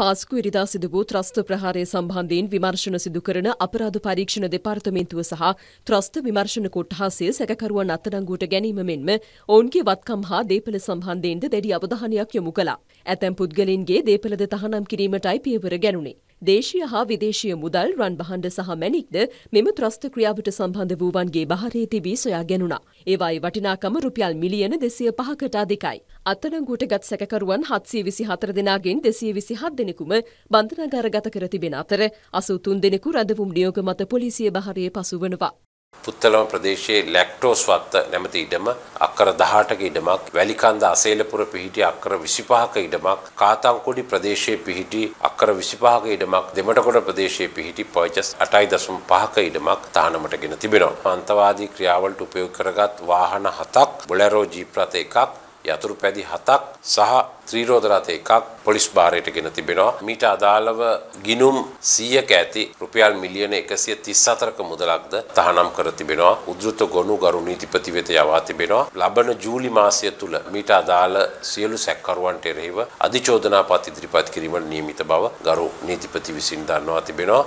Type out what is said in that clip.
පාස්කු ඉරිදා සිදු වූ ත්‍රස්ත ප්‍රහාරය සම්බන්ධයෙන් විමර්ශන සිදු කරන අපරාධ පරීක්ෂණ දෙපාර්තමේන්තුව සහ ත්‍රස්ත විමර්ශන කොට්ටාසය සැකකරුවන් අත්අඩංගුවට ගැනීම මෙන්ම ඔවුන්ගේ වත්කම් හා දේපල සම්බන්ධයෙන්ද දැඩි අවධානයක් යොමු කළා. ඇතැම් පුද්ගලින්ගේ දේපලද තහනම් කිරීමටයි පියවර ගැනුණේ. දේශීය හා විදේශීය මුදල් රන් භාණ්ඩ සහ මැණික්ද මෙම ත්‍රස්ත ක්‍රියාවට සම්බන්ධ වූවන්ගේ බහරේ තිබී සොයා ගැනුණා. ඒවායේ වටිනාකම රුපියල් මිලියන 205කට අධිකයි. අත්අඩංගුවට ගත් සැකකරුවන් 724 දෙනාගෙන් 227 දෙනෙකුම බන්ධනාගාරගත කර තිබෙන අතර 83 දෙනෙකු රදවුම් නියෝග මත පොලිසිය බහරේ පසු වනවා. පුත්තලම ප්‍රදේශයේ ලැක්ටෝස් වත්ත නැමැති ඉඩම අක්කර 18ක ඉඩමක් වැලිකන්ද අසේලපුර පිහිටි අක්කර 25ක ඉඩමක් කාතංකොඩි ප්‍රදේශයේ පිහිටි අක්කර 25ක ඉඩමක් දෙමටකොඩ ප්‍රදේශයේ පිහිටි පර්චස් 8.5ක ඉඩමක් තහනමටගෙන තිබෙනවා. අන්තවාදී ක්‍රියාවලට උපයෝග කරගත් වාහන 7ක් බොලරෝ ජීප් රථ එකක් යතුරු පැදි හතක් සහ ත්‍රීරෝධ රථ එකක් පොලිස් භාරයට ගෙන තිබෙනවා. මීට අදාළව ගිනුම් 100ක ඇති රුපියල් මිලියන 134ක මුදලක්ද තහනම් කර තිබෙනවා. උද්ෘත ගොනු ගරු නීතිපති වෙත යවා තිබෙනවා. ලබන ජූලි මාසය තුල මීට අදාළ සියලු සැකකරුවන්ට එරෙහිව අධිචෝදනා පත් ඉදිරිපත් කිරීමට නියමිත බව ගරු නීතිපති විසින් දන්වා තිබෙනවා.